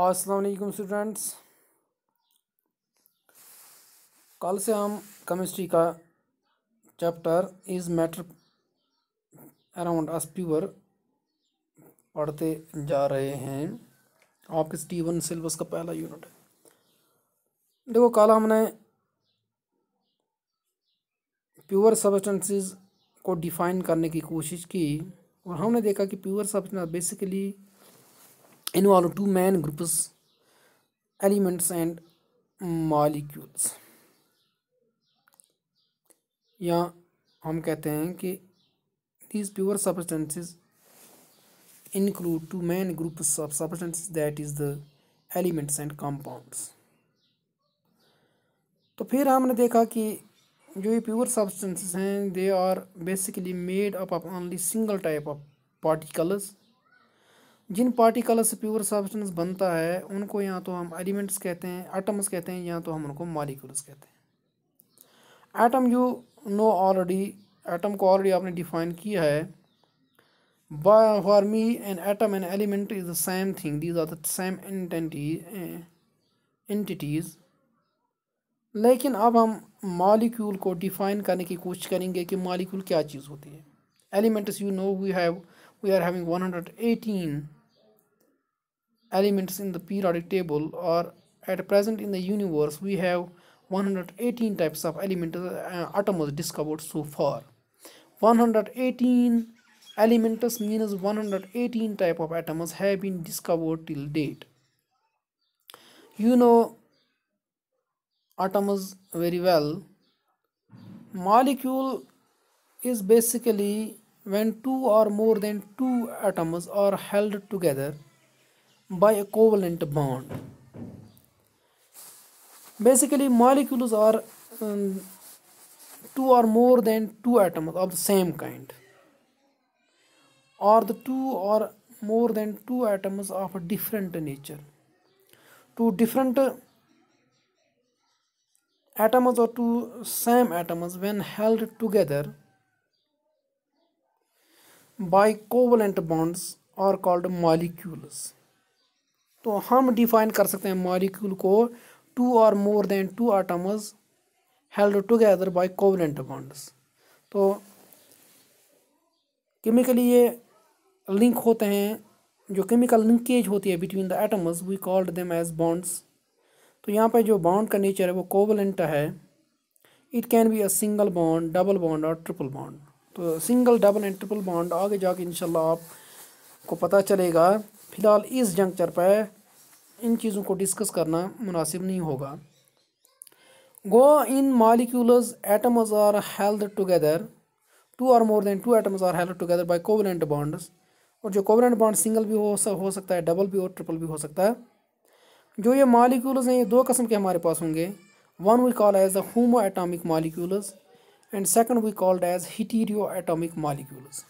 असलकम स्टूडेंट्स कल से हम केमिस्ट्री का chapter is matter around us pure पढ़ते जा रहे हैं आपके स्टीवन सिलेबस का पहला यूनिट है देखो कल हमने प्योर सब्सटेंसेस को डिफ़ाइन करने की कोशिश की और हमने देखा कि pure substance basically involve two main groups elements and molecules या हम कहते हैं कि these pure substances include two main groups of substances that is the elements and compounds तो फिर हमने देखा कि जो ये substances हैं they are basically made up of only single type of particles जिन पार्टिकल से प्योर सब्सटेंस बनता है उनको या तो हम एलिमेंट्स कहते हैं एटम्स कहते हैं या तो हम उनको मॉलिक्यूल्स कहते हैं atom you know already atom को ऑलरेडी आपने डिफाइन किया है by for me an atom and element is the same thing these are the same entity eh, लेकिन अब हम मॉलिक्यूल को डिफ़ाइन करने की कोशिश करेंगे कि मॉलिक्यूल क्या चीज़ होती है elements you know we have we are having 118 elements in the periodic table or at present in the universe we have 118 types of elements uh, atoms discovered so far 118 elements means 118 type of atoms have been discovered till date you know atoms very well molecule is basically when two or more than two atoms are held together by a covalent bond. Basically, molecules are um, two or more than two atoms of the same kind, or the two or more than two atoms of a different nature. Two different atoms or two same atoms, when held together, by covalent bonds are called molecules तो हम define कर सकते हैं molecule को two और more than two atoms held together by covalent bonds तो chemically ये link होते हैं जो केमिकल लिंकेज होती है between the atoms we called them as bonds तो यहाँ पे जो बॉन्ड का नेचर है वो कोवलेंट है it can be a single bond double bond और ट्रिपल बॉन्ड तो single double and triple bond आगे जाके इन आपको पता चलेगा फ़िलहाल इस जंक्चर पर इन चीज़ों को डिस्कस करना मुनासिब नहीं होगा गो in molecule atoms are held together two or more than two atoms are held together by covalent bonds और जो कोवलेंट बॉन्ड सिंगल भी हो, हो सकता है डबल भी और ट्रिपल भी हो सकता है जो ये मालिक्यूल्स हैं ये दो कस्म के हमारे पास होंगे one we call as the homoatomic molecules and second we called as heteroatomic molecules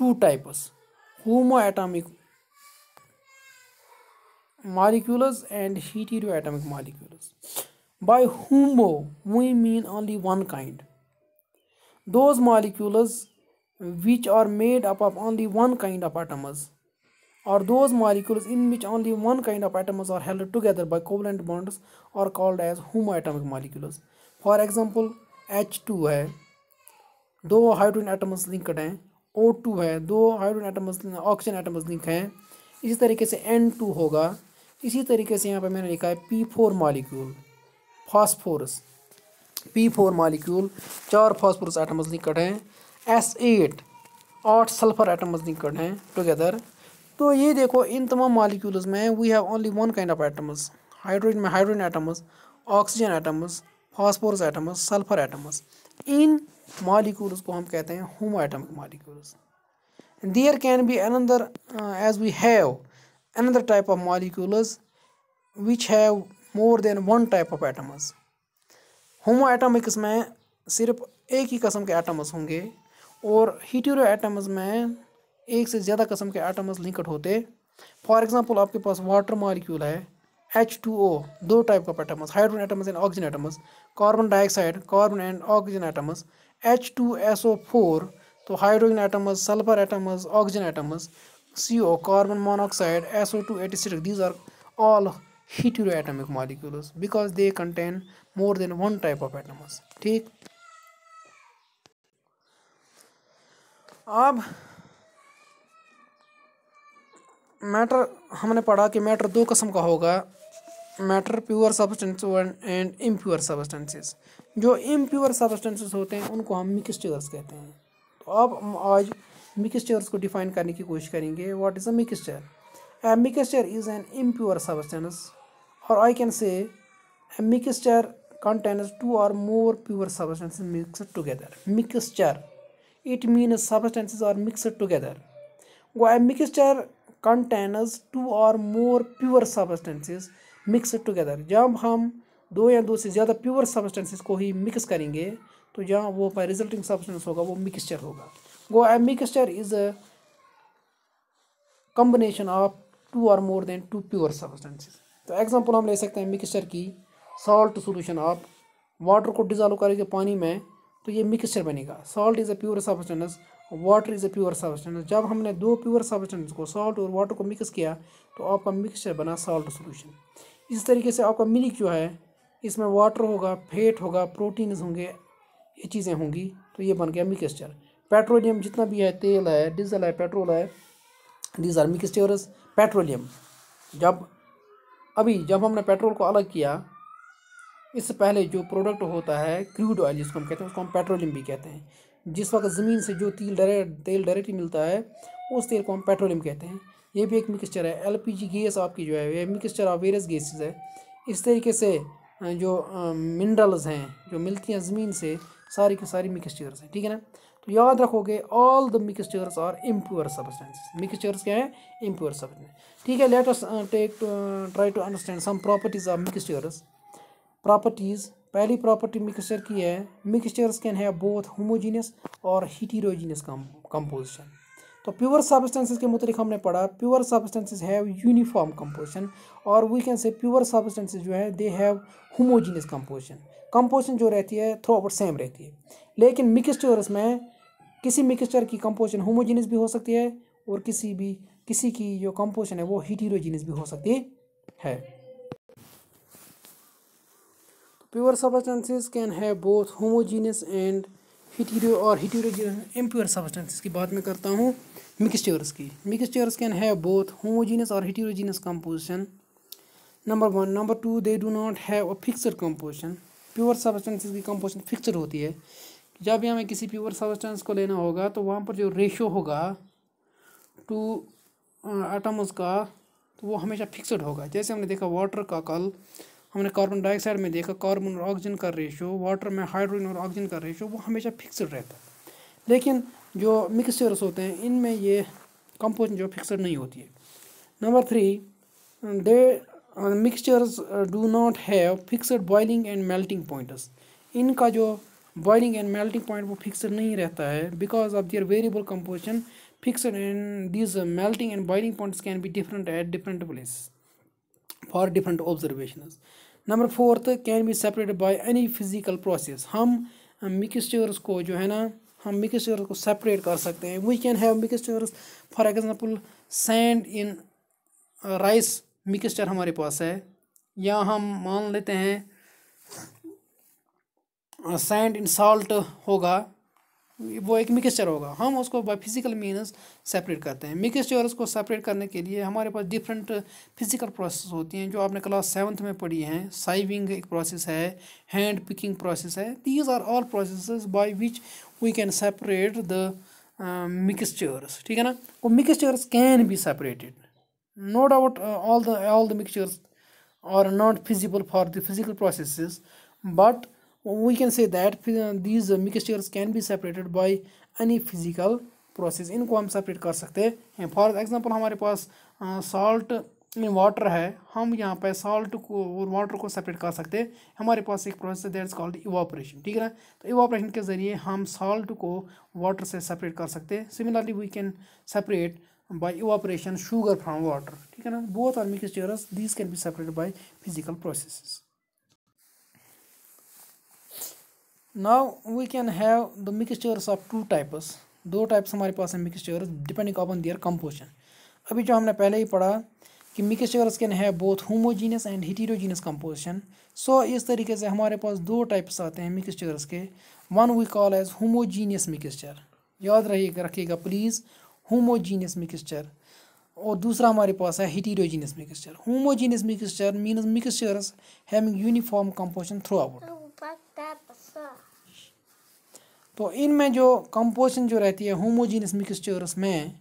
two types homoatomic molecules and heteroatomic molecules by homo we mean only one kind those molecules which are made up of only one kind of atoms or those molecules in which only one kind of atoms are held together by covalent bonds are called as homoatomic molecules for example H two है दो hydrogen atoms linked हैं ओ two है दो hydrogen atoms oxygen atoms link हैं इसी तरीके से N to होगा इसी तरीके से यहाँ पर मैंने लिखा है P four molecule phosphorus P four molecule चार फॉस्फोरस एटम्स लिंकड हैं एस एट आठ सल्फर एटम्स लिंकड हैं टुगेदर तो ये देखो इन तमाम मालिक्यूल्स में we have only one kind of atoms hydrogen में hydrogen atoms oxygen atoms phosphorus atoms sulphur atoms इन मॉलिक्यूल्स को हम कहते हैं homoatomic molecules there can be another as we have another type of of which have more than one type of atoms homo homoatomics में सिर्फ एक ही कस्म के atoms होंगे और हीटेरो एटम्स में एक से ज़्यादा कस्म के एटम्स लिंकड होते फॉर एग्ज़ाम्पल आपके पास वाटर मॉलिक्यूल है एच टू ओ दो टाइप का atoms hydrogen atoms and oxygen atoms carbon dioxide carbon and oxygen atoms H two S O four तो hydrogen atoms sulphur atoms oxygen atoms C O carbon monoxide S O two eighty six these are all heteroatomic molecules because they contain more than one type of atoms ठीक अब matter हमने पढ़ा कि matter दो किस्म का होगा matter pure substance and impure substances जो इम्प्योर सब्सटेंसेस होते हैं उनको हम मिक्सचर्स कहते हैं तो अब हम आज मिक्सचर्स को डिफाइन करने की कोशिश करेंगे what is a mixture a mixture is an impure substance और I can say a mixture two two more pure substance mix together mixture it mean means are mix together वो a mixture contains two or more pure substances mix together जब हम दो या दो से ज़्यादा pure substances को ही mix करेंगे तो जहाँ वो रिजल्टिंग सब्सटेंस होगा वो मिक्सचर होगा गो a mixture is a combination of two और more than two pure substances तो एग्जांपल हम ले सकते हैं मिक्सचर की सॉल्ट सोल्यूशन आप वाटर को डिजॉल्व करेंगे पानी में तो ये मिक्सचर बनेगा salt is a pure substance water is a pure substance जब हमने दो प्योर सब्सटेंस को सॉल्ट और वाटर को मिक्स किया तो आपका मिक्सचर बना सॉल्ट सोल्यूशन इस तरीके से आपका मिल्क जो है इसमें वाटर होगा फेट होगा प्रोटीन्स होंगे ये चीज़ें होंगी तो ये बन गया मिक्सचर पेट्रोलियम जितना भी है तेल है डीजल है पेट्रोल है डीजल मिक्सचर्स पेट्रोलियम जब अभी जब हमने पेट्रोल को अलग किया इससे पहले जो प्रोडक्ट होता है क्रूड ऑयल जिसको हम कहते हैं उसको हम पेट्रोलियम भी कहते हैं जिस वक्त ज़मीन से जो तेल डायरेक्ट तेल डायरेक्ट मिलता है उस तेल को हम पेट्रोलियम कहते हैं ये भी एक मिक्सचर है एल पी जी गैस आपकी जो है ये मिक्सचर ऑफ वेरियस गैसेज है इस तरीके से जो मिनरल्स हैं जो मिलती हैं ज़मीन से सारी की सारी मिक्सचर्स हैं ठीक है ना तो याद रखोगे all the mixtures are impure substances mixtures क्या हैं इम्प्योर सब्सटेंस ठीक है let us take try to understand some properties of mixtures properties पहली प्रॉपर्टी मिक्सचर की है mixtures can have both homogeneous और हीटीरोजीनियस कंपोजिशन तो प्योर सब्सटेंसेस के मुतलिक हमने पढ़ा pure substances have uniform composition और we can say pure substances जो है they have homogeneous composition composition जो रहती है थ्रो आउट सेम रहती है लेकिन मिक्सचर्स में किसी मिक्सचर की कंपोजिशन होमोजीनियस भी हो सकती है और किसी भी किसी की जो कंपोजिशन है वो हीटीरोजीनियस भी हो सकती है pure substances can have both homogeneous and hetero और है एम्प्योर सबस्टेंसेस की बात मैं करता हूँ मिक्सचर्स की mixtures can have both homogeneous और heterogeneous composition number one number two they do not have a fixed composition pure substances की कंपोजिशन फिक्सड होती है जब भी हमें किसी प्योर सबस्टेंस को लेना होगा तो वहाँ पर जो रेशो होगा टू आटम्स uh, का तो वो हमेशा फिक्सड होगा जैसे हमने देखा वाटर का कल हमने कार्बन डाइऑक्साइड में देखा कार्बन और ऑक्सीजन का रेशो वाटर में हाइड्रोजन और ऑक्सीजन का रेशो वो हमेशा फिक्सड रहता है लेकिन जो मिक्सचर्स होते हैं इनमें ये कंपोजिशन जो फिक्सड नहीं होती है number three they mixtures do not have fixed boiling and melting points इनका जो बॉइलिंग एंड मेल्टिंग पॉइंट वो फिक्सड नहीं रहता है because of their variable composition fixed and these melting and boiling points can be different at different place for different observation number fourth can be separate by any physical process हम mixtures को जो है ना हम mixtures को separate कर सकते हैं we can have mixtures for example sand in rice mixture हमारे पास है या हम मान लेते हैं सैंड इन साल्ट होगा वो एक मिक्सचर होगा हम उसको बाई फिजिकल मीनस सेपरेट करते हैं मिक्सचर्स को सेपरेट करने के लिए हमारे पास डिफरेंट फिजिकल प्रोसेस होती हैं जो आपने क्लास सेवन्थ में पढ़ी हैं साइविंग एक प्रोसेस है हैंड पिकिंग प्रोसेस है these are all process by which we can separate the mixtures ठीक है ना वो mixtures can be separated no doubt all the all the mixtures are not feasible for the physical process but we can say that these mixtures can be separated by any physical process इनको हम separate कर सकते हैं for example हमारे पास salt में water है हम यहाँ पर salt को और water को separate कर सकते हैं हमारे पास एक process है दैट इज़ कॉल्ड इवापोरेशन ठीक है तो evaporation के ज़रिए हम salt को water से separate कर सकते हैं similarly we can separate by evaporation sugar from water ठीक है ना both are mixtures these can be separated by physical processes now we can have the mixtures of two types दो types हमारे पास हैं mixtures depending upon their composition अभी जो हमने पहले ही पढ़ा कि mixtures can have both homogeneous and heterogeneous composition so इस तरीके से हमारे पास दो टाइप्स आते हैं मिक्सचर्स के one we call as homogeneous mixture याद रहिएगा रखिएगा प्लीज़ होमोजीनियस मिक्सचर और दूसरा हमारे पास है heterogeneous mixture homogeneous mixture means mixtures having uniform composition throughout तो इनमें जो कंपोजिशन जो रहती है होमोजीनियस मिक्सचर्स में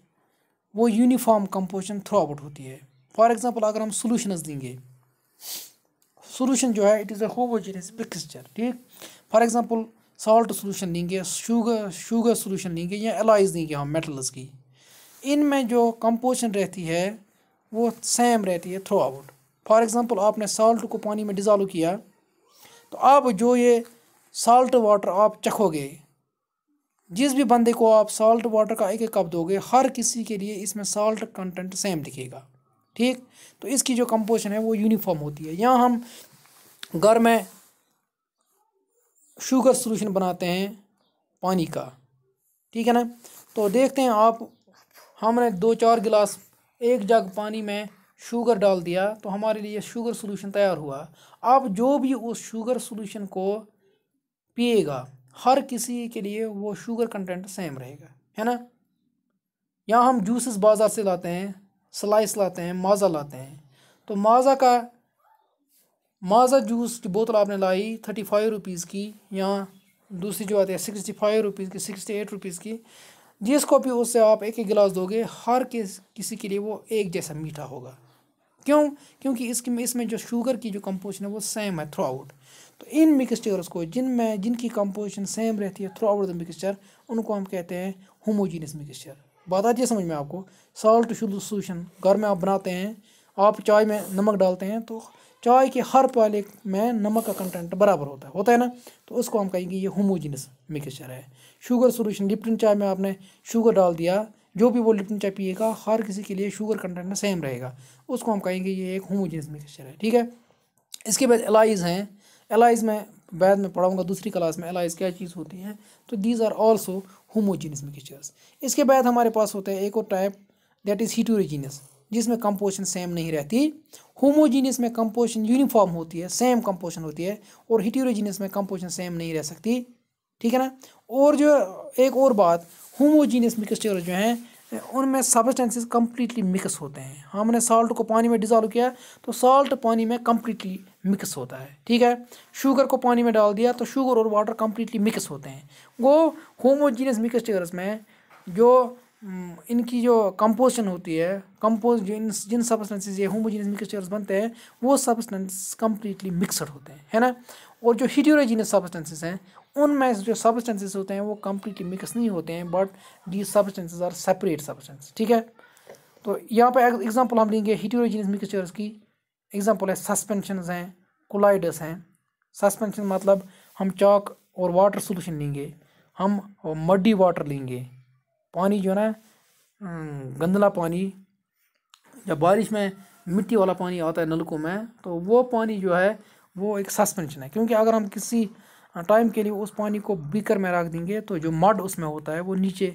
वो यूनिफॉर्म कंपोजिशन थ्रू आउट होती है फॉर एग्जांपल अगर हम सोल्यूशनस देंगे सोलूशन जो है it is a homogeneous mixture ठीक फॉर एग्जांपल सॉल्ट सोल्यूशन लेंगे शुगर शुगर सोलूशन लेंगे या एलाइज देंगे हम मेटल्स की इनमें जो कंपोजिशन रहती है वो सेम रहती है थ्रू आउट फॉर एग्ज़ाम्पल आपने सॉल्ट को पानी में डिज़ाल्व किया तो आप जो ये साल्ट वाटर आप चखोगे जिस भी बंदे को आप सॉल्ट वाटर का एक एक कप दोगे हर किसी के लिए इसमें सॉल्ट कंटेंट सेम दिखेगा ठीक तो इसकी जो कंपोजिशन है वो यूनिफॉर्म होती है यहाँ हम घर में शुगर सोल्यूशन बनाते हैं पानी का ठीक है ना तो देखते हैं आप हमने दो चार गिलास एक जग पानी में शुगर डाल दिया तो हमारे लिए शुगर सोल्यूशन तैयार हुआ आप जो भी उस शुगर सोल्यूशन को पिएगा हर किसी के लिए वो शुगर कंटेंट सेम रहेगा है ना यहाँ हम जूसेस बाज़ार से लाते हैं स्लाइस लाते हैं माज़ा लाते हैं तो माज़ा का माज़ा जूस की बोतल आपने लाई थर्टी फाइव रुपीज़ की या दूसरी जो आती है सिक्सटी फाइव रुपीज़ की सिक्सटी एट रुपीज़ की जिसको भी उससे आप एक एक गिलास दोगे हर किस किसी के लिए वो एक जैसा मीठा होगा क्यों क्योंकि इसकी इसमें जो शुगर की जो कंपोजिशन है वो सेम है थ्रू आउट तो इन मिक्सचर्स को जिन में जिनकी कंपोजिशन सेम रहती है थ्रू आउट द मिक्सचर उनको हम कहते हैं होमोजीनियस मिक्सचर बात आती है समझ में आपको सॉल्ट शुद्ध सोल्यूशन घर में आप बनाते हैं आप चाय में नमक डालते हैं तो चाय के हर प्याले में नमक का कंटेंट बराबर होता है होता है ना तो उसको हम कहेंगे ये होमोजीनियस मिक्सचर है शुगर सोल्यूशन लिप्टन चाय में आपने शुगर डाल दिया जो भी वो लिप्टन चाय पिएगा हर किसी के लिए शुगर कंटेंट सेम रहेगा उसको हम कहेंगे ये एक होमोजेनस मिक्सचर है ठीक है इसके बाद एलाइज हैं एलाइज में बाद में पढ़ाऊँगा दूसरी क्लास में एलाइज क्या चीज़ होती है तो these are also homogeneous mixtures इसके बाद हमारे पास होता है एक और टाइप दैट इज़ हीटोरिजीनस जिसमें कंपोजिशन सेम नहीं रहती होमोजीनियस में कंपोजिशन यूनिफॉर्म होती है सेम कंपोजिशन होती है और हिटोरिजीनियस में कंपोजिशन सेम नहीं रह सकती ठीक है ना और जो एक और बात होमोजीनियस मिक्सचर जो हैं उनमें सब्सटेंसेस कम्प्लीटली मिक्स होते हैं हमने सॉल्ट को पानी में डिजॉल्व किया तो सॉल्ट पानी में कम्प्लीटली मिक्स होता है ठीक है शुगर को पानी में डाल दिया तो शुगर और वाटर कम्प्लीटली मिक्स होते हैं वो होमोजीनियस मिक्सचर्स में जो हम्म, इनकी जो कंपोजिशन होती है कंपोज जिन जिन सब्सटेंसेज ये होमोजीनियस मिक्सचर्स बनते हैं वो सब्सटेंस कम्प्लीटली मिक्सड होते हैं है ना और जो हिटोरेजीनियस सब्सटेंसेज हैं उनमें जो सब्सटेंसेज होते हैं वो कम्प्लीटली मिक्स नहीं होते हैं but the substances are separate substance ठीक है तो यहाँ पर एग्जाम्पल हम लेंगे हिटोरेजीनियस मिक्सचर्स की एग्जाम्पल है सस्पेंशन हैं कोलाइडस हैं सस्पेंशन मतलब हम चौक और वाटर सोल्यूशन लेंगे हम मड्डी वाटर लेंगे पानी जो ना हम्म, गंदला पानी जब बारिश में मिट्टी वाला पानी आता है नलकों में तो वो पानी जो है वो एक सस्पेंशन है क्योंकि अगर हम किसी टाइम के लिए उस पानी को बीकर में रख देंगे तो जो मड उसमें होता है वो नीचे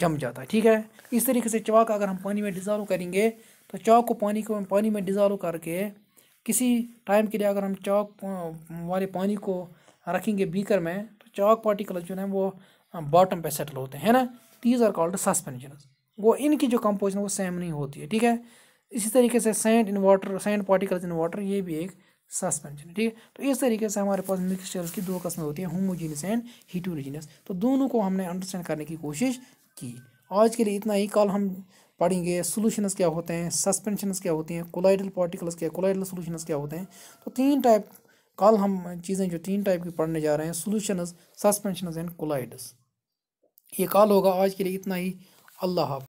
जम जाता है ठीक है इस तरीके से चाक अगर हम पानी में डिज़ाल्व करेंगे तो चाक को पानी को पानी में डिज़ाल्व करके किसी टाइम के लिए अगर हम चाक वाले पानी को रखेंगे बीकर में तो चाक पार्टिकल जो है वो बॉटम पे सेटल होते हैं ना दीज आर कॉल्ड सस्पेंशन वो इनकी जो कंपोजिशन वो सेम नहीं होती है ठीक है इसी तरीके से sand in water sand particles in water ये भी एक सस्पेंशन है ठीक है तो इस तरीके से हमारे पास मिक्सचर्स की दो कस्में होती हैं होमोजीनियस एंड हीटोजीनियस तो दोनों को हमने अंडरस्टैंड करने की कोशिश की आज के लिए इतना ही कल हम पढ़ेंगे सोल्यूशनस क्या होते हैं सस्पेंशनस क्या होती हैं कोलाइडल पार्टिकल्स क्या कोलाइडल सोल्यूशनस क्या होते हैं तो तीन टाइप कल हम चीज़ें जो तीन टाइप की पढ़ने जा रहे हैं सोल्यूशनस सस्पेंशनस एंड कोलाइडस ये काल होगा आज के लिए इतना ही अल्लाह हाफ